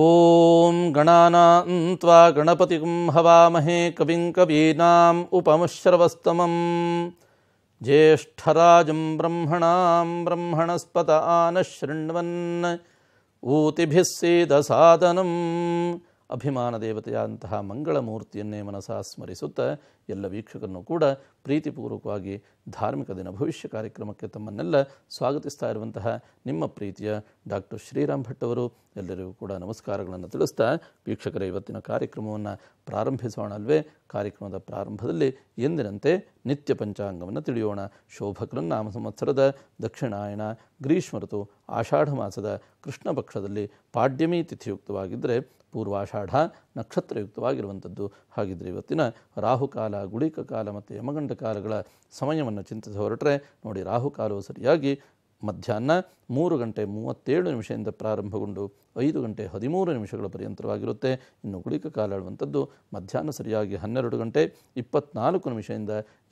ॐ गणानान्त्वा गणपतिं हवामहे कविं कवीनाम् उपमश्रवस्तमम् ज्येष्ठराजं ब्रह्मणां ब्रह्मणस्पत आनशृण्वन् ऊतिभिः सीदसादनम् अभिमानदेवतयान्तः मनसा स्मरिसुत ಎಲ್ಲ ವೀಕ್ಷಕರನ್ನು ಕೂಡ ಪ್ರೀತಿಪೂರ್ವಕವಾಗಿ ಧಾರ್ಮಿಕ ದಿನ ಭವಿಷ್ಯ ಕಾರ್ಯಕ್ರಮಕ್ಕೆ ತಮ್ಮನ್ನೆಲ್ಲ ಸ್ವಾಗತಿಸ್ತಾ ಇರುವಂತಹ ನಿಮ್ಮ ಪ್ರೀತಿಯ ಡಾಕ್ಟರ್ ಶ್ರೀರಾಮ್ ಭಟ್ ಅವರು ಎಲ್ಲರಿಗೂ ಕೂಡ ನಮಸ್ಕಾರಗಳನ್ನು ತಿಳಿಸ್ತಾ ವೀಕ್ಷಕರ ಇವತ್ತಿನ ಕಾರ್ಯಕ್ರಮವನ್ನು ಪ್ರಾರಂಭಿಸೋಣ ಅಲ್ವೇ ಕಾರ್ಯಕ್ರಮದ ಪ್ರಾರಂಭದಲ್ಲಿ ಎಂದಿನಂತೆ ನಿತ್ಯ ಪಂಚಾಂಗವನ್ನು ತಿಳಿಯೋಣ ಶೋಭಕೃನ್ ನಾಮ ಸಂವತ್ಸರದ ದಕ್ಷಿಣಾಯಣ ಗ್ರೀಷ್ಮ ಆಷಾಢ ಮಾಸದ ಕೃಷ್ಣ ಪಕ್ಷದಲ್ಲಿ ಪಾಡ್ಯಮಿ ತಿಥಿಯುಕ್ತವಾಗಿದ್ದರೆ ಪೂರ್ವಾಷಾಢ ನಕ್ಷತ್ರಯುಕ್ತವಾಗಿರುವಂಥದ್ದು ಹಾಗಿದ್ರೆ ಇವತ್ತಿನ ರಾಹುಕಾಲ ಗುಳಿಕ ಕಾಲ ಮತ್ತು ಯಮಗಂಡ ಕಾಲಗಳ ಸಮಯವನ್ನು ಚಿಂತಿಸಿ ಹೊರಟರೆ ನೋಡಿ ರಾಹುಕಾಲವು ಸರಿಯಾಗಿ ಮಧ್ಯಾಹ್ನ ಮೂರು ಗಂಟೆ ಮೂವತ್ತೇಳು ನಿಮಿಷದಿಂದ ಪ್ರಾರಂಭಗೊಂಡು ಐದು ಗಂಟೆ ಹದಿಮೂರು ನಿಮಿಷಗಳ ಪರ್ಯಂತರವಾಗಿರುತ್ತೆ ಇನ್ನು ಗುಳಿಕ ಕಾಲ ಆಳುವಂಥದ್ದು ಮಧ್ಯಾಹ್ನ ಸರಿಯಾಗಿ ಹನ್ನೆರಡು ಗಂಟೆ ಇಪ್ಪತ್ನಾಲ್ಕು ನಿಮಿಷದಿಂದ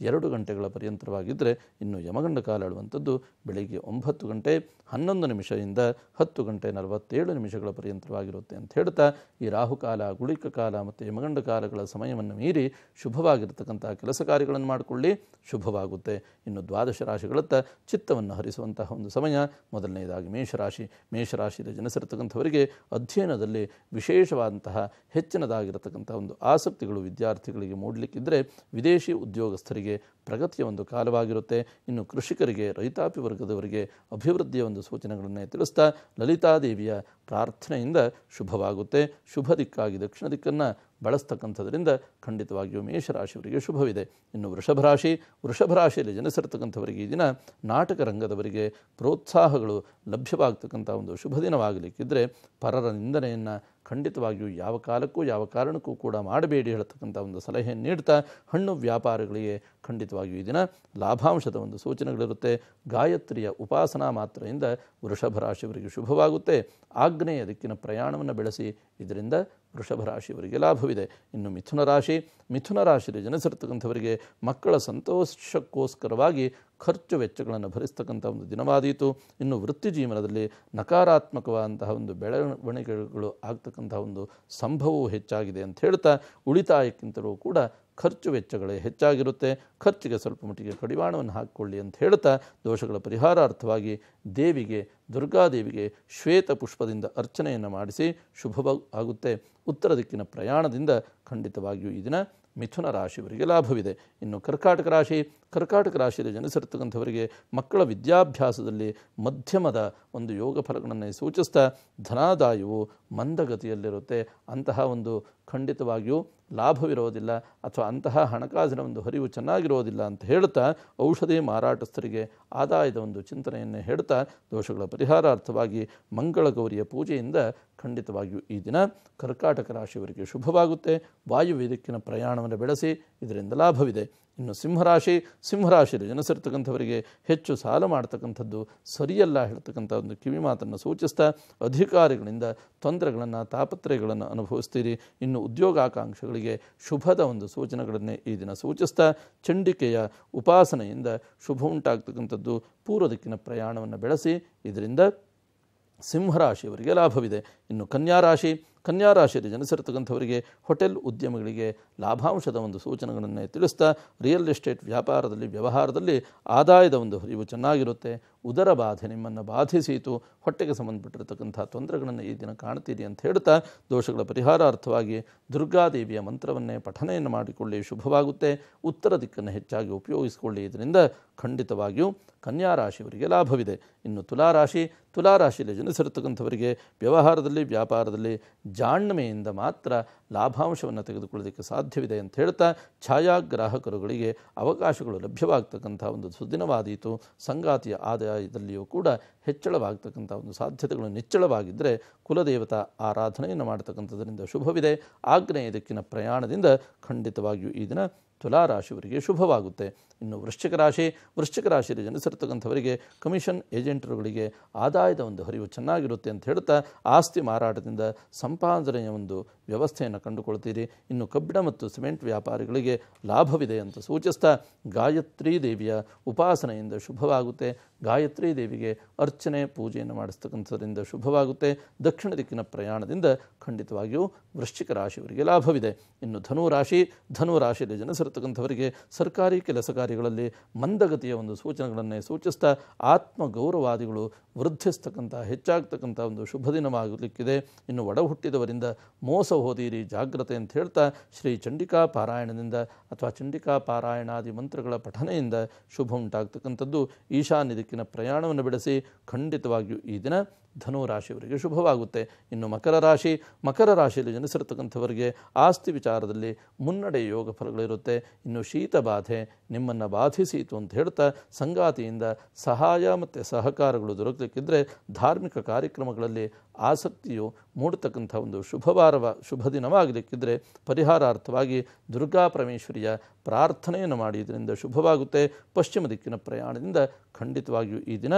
ಎರಡು ಗಂಟೆಗಳ ಪರ್ಯಂತರವಾಗಿದ್ದರೆ ಇನ್ನು ಯಮಗಂಡ ಕಾಲಾಡುವಂಥದ್ದು ಬೆಳಿಗ್ಗೆ ಒಂಬತ್ತು ಗಂಟೆ ಹನ್ನೊಂದು ನಿಮಿಷದಿಂದ ಹತ್ತು ಗಂಟೆ ನಲವತ್ತೇಳು ನಿಮಿಷಗಳ ಪರ್ಯಂತರವಾಗಿರುತ್ತೆ ಅಂತ ಹೇಳ್ತಾ ಈ ರಾಹುಕಾಲ ಗುಳಿಕ ಕಾಲ ಮತ್ತು ಯಮಗಂಡ ಕಾಲಗಳ ಸಮಯವನ್ನು ಮೀರಿ ಶುಭವಾಗಿರತಕ್ಕಂಥ ಕೆಲಸ ಕಾರ್ಯಗಳನ್ನು ಮಾಡಿಕೊಳ್ಳಿ ಶುಭವಾಗುತ್ತೆ ಇನ್ನು ದ್ವಾದಶ ರಾಶಿಗಳತ್ತ ಚಿತ್ತವನ್ನು ಹರಿಸುವಂತಹ ಒಂದು ಸಮಯ ಮೊದಲನೆಯದಾಗಿ ಮೇಷರಾಶಿ ಮೇಷರಾಶಿಯಲ್ಲಿ ಜನಸಿರತಕ್ಕಂಥವರಿಗೆ ಅಧ್ಯಯನದಲ್ಲಿ ವಿಶೇಷವಾದಂತಹ ಹೆಚ್ಚಿನದಾಗಿರತಕ್ಕಂಥ ಒಂದು ಆಸಕ್ತಿಗಳು ವಿದ್ಯಾರ್ಥಿಗಳಿಗೆ ಮೂಡಲಿಕ್ಕಿದ್ದರೆ ವಿದೇಶಿ ಉದ್ಯೋಗಸ್ಥರಿಗೆ ಪ್ರಗತಿಯ ಒಂದು ಕಾಲವಾಗಿರುತ್ತೆ ಇನ್ನು ಕೃಷಿಕರಿಗೆ ರೈತಾಪಿ ವರ್ಗದವರಿಗೆ ಅಭಿವೃದ್ಧಿಯ ಒಂದು ಸೂಚನೆಗಳನ್ನು ತಿಳಿಸ್ತಾ ಲಲಿತಾದೇವಿಯ ಪ್ರಾರ್ಥನೆಯಿಂದ ಶುಭವಾಗುತ್ತೆ ಶುಭ ದಿಕ್ಕಾಗಿ ದಕ್ಷಿಣ ದಿಕ್ಕನ್ನು ಬಳಸ್ತಕ್ಕಂಥದ್ರಿಂದ ಖಂಡಿತವಾಗಿಯೂ ಮೇಷರಾಶಿಯವರಿಗೆ ಶುಭವಿದೆ ಇನ್ನು ವೃಷಭರಾಶಿ ವೃಷಭರಾಶಿಯಲ್ಲಿ ಜನಿಸಿರ್ತಕ್ಕಂಥವರಿಗೆ ಈ ದಿನ ನಾಟಕ ರಂಗದವರಿಗೆ ಪ್ರೋತ್ಸಾಹಗಳು ಲಭ್ಯವಾಗ್ತಕ್ಕಂಥ ಒಂದು ಶುಭ ದಿನವಾಗಲಿಕ್ಕಿದ್ರೆ ಪರರ ನಿಂದನೆಯನ್ನು ಖಂಡಿತವಾಗಿಯೂ ಯಾವ ಕಾಲಕ್ಕೂ ಯಾವ ಕಾರಣಕ್ಕೂ ಕೂಡ ಮಾಡಬೇಡಿ ಹೇಳ್ತಕ್ಕಂಥ ಒಂದು ಸಲಹೆಯನ್ನು ನೀಡ್ತಾ ಹಣ್ಣು ವ್ಯಾಪಾರಿಗಳಿಗೆ ಖಂಡಿತವಾಗಿಯೂ ಈ ದಿನ ಲಾಭಾಂಶದ ಒಂದು ಸೂಚನೆಗಳಿರುತ್ತೆ ಗಾಯತ್ರಿಯ ಉಪಾಸನಾ ಮಾತ್ರೆಯಿಂದ ವೃಷಭ ರಾಶಿಯವರಿಗೆ ಶುಭವಾಗುತ್ತೆ ಆಗ್ನೇಯ ದಿಕ್ಕಿನ ಪ್ರಯಾಣವನ್ನು ಬೆಳೆಸಿ ಇದರಿಂದ ವೃಷಭ ರಾಶಿಯವರಿಗೆ ಲಾಭವಿದೆ ಇನ್ನು ಮಿಥುನ ರಾಶಿ ಮಿಥುನ ರಾಶಿಯಲ್ಲಿ ಜನಿಸಿರ್ತಕ್ಕಂಥವರಿಗೆ ಮಕ್ಕಳ ಸಂತೋಷಕ್ಕೋಸ್ಕರವಾಗಿ ಖರ್ಚು ವೆಚ್ಚಗಳನ್ನು ಭರಿಸ್ತಕ್ಕಂಥ ಒಂದು ದಿನವಾದೀತು ಇನ್ನು ವೃತ್ತಿ ಜೀವನದಲ್ಲಿ ನಕಾರಾತ್ಮಕವಾದಂತಹ ಒಂದು ಬೆಳವಣಿಗೆಗಳು ಆಗ್ತಕ್ಕಂತಹ ಒಂದು ಸಂಭವವು ಹೆಚ್ಚಾಗಿದೆ ಅಂತ ಹೇಳ್ತಾ ಉಳಿತಾಯಕ್ಕಿಂತಲೂ ಕೂಡ ಖರ್ಚು ವೆಚ್ಚಗಳೇ ಹೆಚ್ಚಾಗಿರುತ್ತೆ ಖರ್ಚಿಗೆ ಸ್ವಲ್ಪ ಮಟ್ಟಿಗೆ ಕಡಿವಾಣವನ್ನು ಹಾಕ್ಕೊಳ್ಳಿ ಅಂತ ಹೇಳ್ತಾ ದೋಷಗಳ ಪರಿಹಾರಾರ್ಥವಾಗಿ ದೇವಿಗೆ ದುರ್ಗಾದೇವಿಗೆ ಶ್ವೇತ ಪುಷ್ಪದಿಂದ ಅರ್ಚನೆಯನ್ನು ಮಾಡಿಸಿ ಶುಭವ ಆಗುತ್ತೆ ಉತ್ತರ ದಿಕ್ಕಿನ ಪ್ರಯಾಣದಿಂದ ಖಂಡಿತವಾಗಿಯೂ ಈ ದಿನ ಮಿಥುನ ರಾಶಿಯವರಿಗೆ ಲಾಭವಿದೆ ಇನ್ನು ಕರ್ಕಾಟಕ ರಾಶಿ ಕರ್ಕಾಟಕ ರಾಶಿಯಲ್ಲಿ ಜನಿಸಿರ್ತಕ್ಕಂಥವರಿಗೆ ಮಕ್ಕಳ ವಿದ್ಯಾಭ್ಯಾಸದಲ್ಲಿ ಮಧ್ಯಮದ ಒಂದು ಯೋಗ ಫಲಗಳನ್ನು ಸೂಚಿಸ್ತಾ ಧನಾದಾಯವು ಮಂದಗತಿಯಲ್ಲಿರುತ್ತೆ ಅಂತಹ ಒಂದು ಖಂಡಿತವಾಗಿಯೂ ಲಾಭವಿರೋದಿಲ್ಲ ಅಥವಾ ಅಂತಹ ಹಣಕಾಸಿನ ಒಂದು ಹರಿವು ಚೆನ್ನಾಗಿರೋದಿಲ್ಲ ಅಂತ ಹೇಳ್ತಾ ಔಷಧಿ ಮಾರಾಟಸ್ಥರಿಗೆ ಆದಾಯದ ಒಂದು ಚಿಂತನೆಯನ್ನು ಹೇಳ್ತಾ ದೋಷಗಳ ಪರಿಹಾರಾರ್ಥವಾಗಿ ಮಂಗಳ ಗೌರಿಯ ಪೂಜೆಯಿಂದ ಖಂಡಿತವಾಗಿಯೂ ಈ ದಿನ ಕರ್ಕಾಟಕ ರಾಶಿಯವರಿಗೆ ಶುಭವಾಗುತ್ತೆ ವಾಯುವೇದಿಕ್ಕಿನ ಪ್ರಯಾಣವನ್ನು ಬೆಳೆಸಿ ಇದರಿಂದ ಲಾಭವಿದೆ ಇನ್ನು ಸಿಂಹರಾಶಿ ಸಿಂಹರಾಶಿಯಲ್ಲಿ ಜನಿಸಿರ್ತಕ್ಕಂಥವರಿಗೆ ಹೆಚ್ಚು ಸಾಲ ಮಾಡ್ತಕ್ಕಂಥದ್ದು ಸರಿಯಲ್ಲ ಹೇಳ್ತಕ್ಕಂಥ ಒಂದು ಕಿವಿ ಮಾತನ್ನು ಸೂಚಿಸ್ತಾ ಅಧಿಕಾರಿಗಳಿಂದ ತೊಂದರೆಗಳನ್ನು ತಾಪತ್ರಯಗಳನ್ನು ಅನುಭವಿಸ್ತೀರಿ ಇನ್ನು ಉದ್ಯೋಗಾಕಾಂಕ್ಷಿಗಳಿಗೆ ಶುಭದ ಒಂದು ಸೂಚನೆಗಳನ್ನೇ ಈ ದಿನ ಸೂಚಿಸ್ತಾ ಚಂಡಿಕೆಯ ಉಪಾಸನೆಯಿಂದ ಶುಭ ಉಂಟಾಗ್ತಕ್ಕಂಥದ್ದು ಪೂರ್ವ ದಿಕ್ಕಿನ ಪ್ರಯಾಣವನ್ನು ಬೆಳೆಸಿ ಇದರಿಂದ ಸಿಂಹರಾಶಿಯವರಿಗೆ ಲಾಭವಿದೆ ಇನ್ನು ಕನ್ಯಾರಾಶಿ ಕನ್ಯಾರಾಶಿಯಲ್ಲಿ ಜನಿಸಿರತಕ್ಕಂಥವರಿಗೆ ಹೋಟೆಲ್ ಉದ್ಯಮಗಳಿಗೆ ಲಾಭಾಂಶದ ಒಂದು ಸೂಚನೆಗಳನ್ನು ತಿಳಿಸ್ತಾ ರಿಯಲ್ ಎಸ್ಟೇಟ್ ವ್ಯಾಪಾರದಲ್ಲಿ ವ್ಯವಹಾರದಲ್ಲಿ ಆದಾಯದ ಒಂದು ಹರಿವು ಚೆನ್ನಾಗಿರುತ್ತೆ ಉದರ ಬಾಧೆ ನಿಮ್ಮನ್ನು ಬಾಧಿಸಿತು ಹೊಟ್ಟೆಗೆ ಸಂಬಂಧಪಟ್ಟಿರತಕ್ಕಂಥ ತೊಂದರೆಗಳನ್ನು ಈ ದಿನ ಕಾಣ್ತೀರಿ ಅಂತ ಹೇಳ್ತಾ ದೋಷಗಳ ಪರಿಹಾರಾರ್ಥವಾಗಿ ದುರ್ಗಾದೇವಿಯ ಮಂತ್ರವನ್ನೇ ಪಠನೆಯನ್ನು ಮಾಡಿಕೊಳ್ಳಿ ಶುಭವಾಗುತ್ತೆ ಉತ್ತರ ದಿಕ್ಕನ್ನು ಹೆಚ್ಚಾಗಿ ಉಪಯೋಗಿಸಿಕೊಳ್ಳಿ ಇದರಿಂದ ಖಂಡಿತವಾಗಿಯೂ ಕನ್ಯಾರಾಶಿಯವರಿಗೆ ಲಾಭವಿದೆ ಇನ್ನು ತುಲಾರಾಶಿ ತುಲಾರಾಶಿಯಲ್ಲಿ ಜನಿಸಿರತಕ್ಕಂಥವರಿಗೆ ವ್ಯವಹಾರದಲ್ಲಿ ವ್ಯಾಪಾರದಲ್ಲಿ ಜಾಣ್ಮೆಯಿಂದ ಮಾತ್ರ ಲಾಭಾಂಶವನ್ನು ತೆಗೆದುಕೊಳ್ಳೋದಕ್ಕೆ ಸಾಧ್ಯವಿದೆ ಅಂತ ಹೇಳ್ತಾ ಛಾಯಾಗ್ರಾಹಕರುಗಳಿಗೆ ಅವಕಾಶಗಳು ಲಭ್ಯವಾಗ್ತಕ್ಕಂಥ ಒಂದು ಸುದಿನವಾದೀತು ಸಂಗಾತಿಯ ಆದಾಯದಲ್ಲಿಯೂ ಕೂಡ ಹೆಚ್ಚಳವಾಗ್ತಕ್ಕಂಥ ಒಂದು ಸಾಧ್ಯತೆಗಳು ನಿಚ್ಚಳವಾಗಿದ್ದರೆ ಕುಲದೇವತಾ ಆರಾಧನೆಯನ್ನು ಮಾಡ್ತಕ್ಕಂಥದ್ರಿಂದ ಶುಭವಿದೆ ಆಗ್ನೇಯ ದಿಕ್ಕಿನ ಪ್ರಯಾಣದಿಂದ ಖಂಡಿತವಾಗಿಯೂ ಈ ದಿನ ತುಲಾರಾಶಿಯವರಿಗೆ ಶುಭವಾಗುತ್ತೆ ಇನ್ನು ವೃಶ್ಚಿಕ ರಾಶಿ ವೃಶ್ಚಿಕ ರಾಶಿಯಲ್ಲಿ ಜನಿಸಿರ್ತಕ್ಕಂಥವರಿಗೆ ಕಮಿಷನ್ ಏಜೆಂಟರುಗಳಿಗೆ ಆದಾಯದ ಒಂದು ಹರಿವು ಚೆನ್ನಾಗಿರುತ್ತೆ ಅಂತ ಹೇಳ್ತಾ ಆಸ್ತಿ ಮಾರಾಟದಿಂದ ಸಂಪಾದನೆಯ ಒಂದು ವ್ಯವಸ್ಥೆಯನ್ನು ಕಂಡುಕೊಳ್ತೀರಿ ಇನ್ನು ಕಬ್ಬಿಣ ಮತ್ತು ಸಿಮೆಂಟ್ ವ್ಯಾಪಾರಿಗಳಿಗೆ ಲಾಭವಿದೆ ಅಂತ ಸೂಚಿಸ್ತಾ ಗಾಯತ್ರಿ ದೇವಿಯ ಉಪಾಸನೆಯಿಂದ ಶುಭವಾಗುತ್ತೆ ಗಾಯತ್ರಿ ದೇವಿಗೆ ಅರ್ಚನೆ ಪೂಜೆಯನ್ನು ಮಾಡಿಸ್ತಕ್ಕಂಥದ್ರಿಂದ ಶುಭವಾಗುತ್ತೆ ದಕ್ಷಿಣ ದಿಕ್ಕಿನ ಪ್ರಯಾಣದಿಂದ ಖಂಡಿತವಾಗಿಯೂ ವೃಶ್ಚಿಕ ರಾಶಿಯವರಿಗೆ ಲಾಭವಿದೆ ಇನ್ನು ಧನು ರಾಶಿ ಧನು ರಾಶಿಯಲ್ಲಿ ಜನಸಿರತಕ್ಕಂಥವರಿಗೆ ಸರ್ಕಾರಿ ಕೆಲಸ ಕಾರ್ಯಗಳಲ್ಲಿ ಮಂದಗತಿಯ ಒಂದು ಸೂಚನೆಗಳನ್ನೇ ಸೂಚಿಸ್ತಾ ಆತ್ಮಗೌರವಾದಿಗಳು ವೃದ್ಧಿಸ್ತಕ್ಕಂಥ ಹೆಚ್ಚಾಗ್ತಕ್ಕಂಥ ಒಂದು ಶುಭ ದಿನವಾಗಲಿಕ್ಕಿದೆ ಇನ್ನು ಒಡ ಹುಟ್ಟಿದವರಿಂದ ಮೋಸ ಹೋದಿರಿ ಜಾಗ್ರತೆ ಅಂತ ಹೇಳ್ತಾ ಶ್ರೀ ಚಂಡಿಕಾ ಪಾರಾಯಣದಿಂದ ಅಥವಾ ಚಂಡಿಕಾ ಪಾರಾಯಣಾದಿ ಮಂತ್ರಗಳ ಪಠನೆಯಿಂದ ಶುಭ ಉಂಟಾಗ್ತಕ್ಕಂಥದ್ದು ಈಶಾನ್ಯ ದಿಕ್ಕಿನ ಪ್ರಯಾಣವನ್ನು ಬೆಳೆಸಿ ಖಂಡಿತವಾಗಿಯೂ ಈ ದಿನ ಧನು ರಾಶಿಯವರಿಗೆ ಶುಭವಾಗುತ್ತೆ ಇನ್ನು ಮಕರ ರಾಶಿ ಮಕರ ರಾಶಿಯಲ್ಲಿ ಜನಿಸಿರತಕ್ಕಂಥವರಿಗೆ ಆಸ್ತಿ ವಿಚಾರದಲ್ಲಿ ಮುನ್ನಡೆ ಯೋಗ ಫಲಗಳಿರುತ್ತೆ ಇನ್ನು ಶೀತ ಬಾಧೆ ನಿಮ್ಮನ್ನು ಬಾಧಿಸಿತು ಅಂತ ಹೇಳ್ತಾ ಸಂಗಾತಿಯಿಂದ ಸಹಾಯ ಮತ್ತು ಸಹಕಾರಗಳು ದೊರಕಲಿಕ್ಕಿದ್ರೆ ಧಾರ್ಮಿಕ ಕಾರ್ಯಕ್ರಮಗಳಲ್ಲಿ ಆಸಕ್ತಿಯು ಮೂಡತಕ್ಕಂಥ ಒಂದು ಶುಭವಾರವ ಶುಭ ದಿನವಾಗಲಿಕ್ಕಿದ್ರೆ ಪರಿಹಾರಾರ್ಥವಾಗಿ ದುರ್ಗಾ ಪರಮೇಶ್ವರಿಯ ಪ್ರಾರ್ಥನೆಯನ್ನು ಮಾಡಿ ಇದರಿಂದ ಶುಭವಾಗುತ್ತೆ ಪಶ್ಚಿಮ ದಿಕ್ಕಿನ ಪ್ರಯಾಣದಿಂದ ಖಂಡಿತವಾಗಿಯೂ ಈ ದಿನ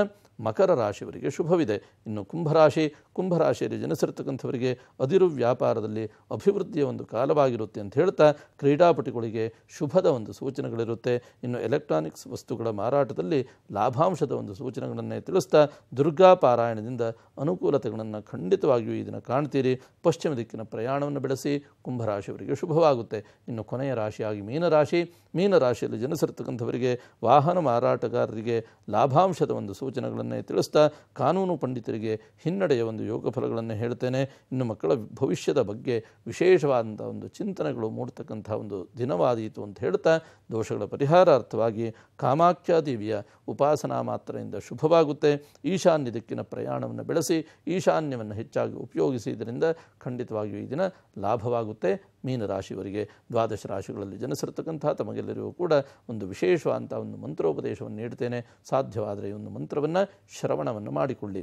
ಮಕರ ರಾಶಿಯವರಿಗೆ ಶುಭವಿದೆ ಇನ್ನು ಕುಂಭರಾಶಿ ಕುಂಭರಾಶಿಯಲ್ಲಿ ಜನಿಸಿರ್ತಕ್ಕಂಥವರಿಗೆ ಅದಿರು ವ್ಯಾಪಾರದಲ್ಲಿ ಅಭಿವೃದ್ಧಿಯ ಒಂದು ಕಾಲವಾಗಿರುತ್ತೆ ಅಂತ ಹೇಳ್ತಾ ಕ್ರೀಡಾಪಟುಗಳಿಗೆ ಶುಭದ ಒಂದು ಸೂಚನೆಗಳಿರುತ್ತೆ ಇನ್ನು ಎಲೆಕ್ಟ್ರಾನಿಕ್ಸ್ ವಸ್ತುಗಳ ಮಾರಾಟದಲ್ಲಿ ಲಾಭಾಂಶದ ಒಂದು ಸೂಚನೆಗಳನ್ನೇ ತಿಳಿಸ್ತಾ ದುರ್ಗಾ ಪಾರಾಯಣದಿಂದ ಅನುಕೂಲತೆಗಳನ್ನು ಖಂಡಿತವಾಗಿಯೂ ಇದನ್ನು ಕಾಣ್ತೀರಿ ಪಶ್ಚಿಮ ದಿಕ್ಕಿನ ಪ್ರಯಾಣವನ್ನು ಬೆಳೆಸಿ ಕುಂಭರಾಶಿಯವರಿಗೆ ಶುಭವಾಗುತ್ತೆ ಇನ್ನು ಕೊನೆಯ ರಾಶಿಯಾಗಿ ಮೀನರಾಶಿ ಮೀನರಾಶಿಯಲ್ಲಿ ಜನಿಸಿರ್ತಕ್ಕಂಥವರಿಗೆ ವಾಹನ ಮಾರಾಟಗಾರರಿಗೆ ಲಾಭಾಂಶದ ಒಂದು ಸೂಚನೆಗಳನ್ನು ತಿಳಿಸ್ತಾ ಕಾನೂನು ಪಂಡಿತರಿಗೆ ಹಿನ್ನಡೆಯ ಒಂದು ಯೋಗ ಫಲಗಳನ್ನು ಹೇಳ್ತೇನೆ ಇನ್ನು ಮಕ್ಕಳ ಭವಿಷ್ಯದ ಬಗ್ಗೆ ವಿಶೇಷವಾದಂಥ ಒಂದು ಚಿಂತನೆಗಳು ಮೂಡ್ತಕ್ಕಂಥ ಒಂದು ದಿನವಾದೀತು ಅಂತ ಹೇಳ್ತಾ ದೋಷಗಳ ಪರಿಹಾರಾರ್ಥವಾಗಿ ಕಾಮಾಖ್ಯಾದೇವಿಯ ದೇವಿಯ ಉಪಾಸನಾ ಮಾತ್ರೆಯಿಂದ ಶುಭವಾಗುತ್ತೆ ಈಶಾನ್ಯ ದಿಕ್ಕಿನ ಪ್ರಯಾಣವನ್ನು ಬೆಳೆಸಿ ಈಶಾನ್ಯ ಸಮಯವನ್ನು ಹೆಚ್ಚಾಗಿ ಉಪಯೋಗಿಸಿ ಇದರಿಂದ ಖಂಡಿತವಾಗಿಯೂ ಈ ದಿನ ಲಾಭವಾಗುತ್ತೆ ಮೀನರಾಶಿಯವರಿಗೆ ದ್ವಾದಶ ರಾಶಿಗಳಲ್ಲಿ ಜನಿಸಿರ್ತಕ್ಕಂಥ ತಮಗೆಲ್ಲರಿಗೂ ಕೂಡ ಒಂದು ವಿಶೇಷವಾದಂಥ ಒಂದು ಮಂತ್ರೋಪದೇಶವನ್ನು ನೀಡ್ತೇನೆ ಸಾಧ್ಯವಾದರೆ ಈ ಒಂದು ಮಂತ್ರವನ್ನು ಶ್ರವಣವನ್ನು ಮಾಡಿಕೊಳ್ಳಿ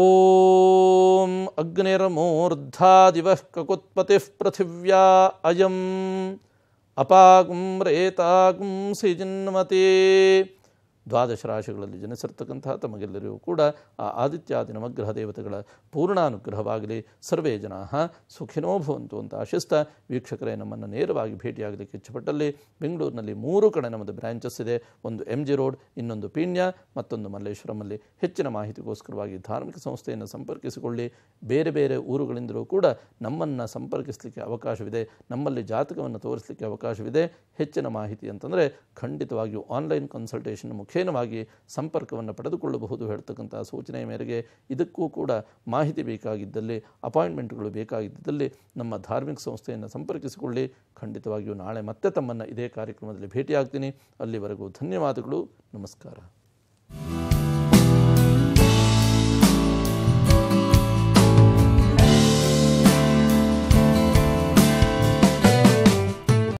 ಓಂ ಅಗ್ನಿರ್ಮೂರ್ಧಾದಿವ ಕಕುತ್ಪತಿ ಪೃಥಿವ್ಯಾ ಅಯಂ ಅಪಾಗುಂ ರೇತಾಗುಂ ಸಿಜಿನ್ಮತಿ ದ್ವಾದಶ ರಾಶಿಗಳಲ್ಲಿ ಜನಿಸಿರ್ತಕ್ಕಂತಹ ತಮಗೆಲ್ಲರಿಗೂ ಕೂಡ ಆ ಆದಿತ್ಯಾದಿ ನವಗ್ರಹ ದೇವತೆಗಳ ಪೂರ್ಣಾನುಗ್ರಹವಾಗಲಿ ಸರ್ವೇ ಜನ ಸುಖಿನೋಭವಂತು ಅಂತ ಆಶಿಸ್ತ ವೀಕ್ಷಕರೇ ನಮ್ಮನ್ನು ನೇರವಾಗಿ ಭೇಟಿಯಾಗಲಿಕ್ಕೆ ಇಚ್ಛಪಟ್ಟಲ್ಲಿ ಬೆಂಗಳೂರಿನಲ್ಲಿ ಮೂರು ಕಡೆ ನಮ್ಮದು ಬ್ರಾಂಚಸ್ ಇದೆ ಒಂದು ಎಂ ಜಿ ರೋಡ್ ಇನ್ನೊಂದು ಪೀಣ್ಯ ಮತ್ತೊಂದು ಮಲ್ಲೇಶ್ವರಮಲ್ಲಿ ಹೆಚ್ಚಿನ ಮಾಹಿತಿಗೋಸ್ಕರವಾಗಿ ಧಾರ್ಮಿಕ ಸಂಸ್ಥೆಯನ್ನು ಸಂಪರ್ಕಿಸಿಕೊಳ್ಳಿ ಬೇರೆ ಬೇರೆ ಊರುಗಳಿಂದಲೂ ಕೂಡ ನಮ್ಮನ್ನು ಸಂಪರ್ಕಿಸಲಿಕ್ಕೆ ಅವಕಾಶವಿದೆ ನಮ್ಮಲ್ಲಿ ಜಾತಕವನ್ನು ತೋರಿಸಲಿಕ್ಕೆ ಅವಕಾಶವಿದೆ ಹೆಚ್ಚಿನ ಮಾಹಿತಿ ಅಂತಂದರೆ ಖಂಡಿತವಾಗಿಯೂ ಆನ್ಲೈನ್ ಕನ್ಸಲ್ಟೇಷನ್ ಮುಖ್ಯ ಅಧ್ಯಯನವಾಗಿ ಸಂಪರ್ಕವನ್ನು ಪಡೆದುಕೊಳ್ಳಬಹುದು ಹೇಳ್ತಕ್ಕಂಥ ಸೂಚನೆಯ ಮೇರೆಗೆ ಇದಕ್ಕೂ ಕೂಡ ಮಾಹಿತಿ ಬೇಕಾಗಿದ್ದಲ್ಲಿ ಅಪಾಯಿಂಟ್ಮೆಂಟ್ಗಳು ಬೇಕಾಗಿದ್ದಲ್ಲಿ ನಮ್ಮ ಧಾರ್ಮಿಕ ಸಂಸ್ಥೆಯನ್ನು ಸಂಪರ್ಕಿಸಿಕೊಳ್ಳಿ ಖಂಡಿತವಾಗಿಯೂ ನಾಳೆ ಮತ್ತೆ ತಮ್ಮನ್ನು ಇದೇ ಕಾರ್ಯಕ್ರಮದಲ್ಲಿ ಭೇಟಿಯಾಗ್ತೀನಿ ಅಲ್ಲಿವರೆಗೂ ಧನ್ಯವಾದಗಳು ನಮಸ್ಕಾರ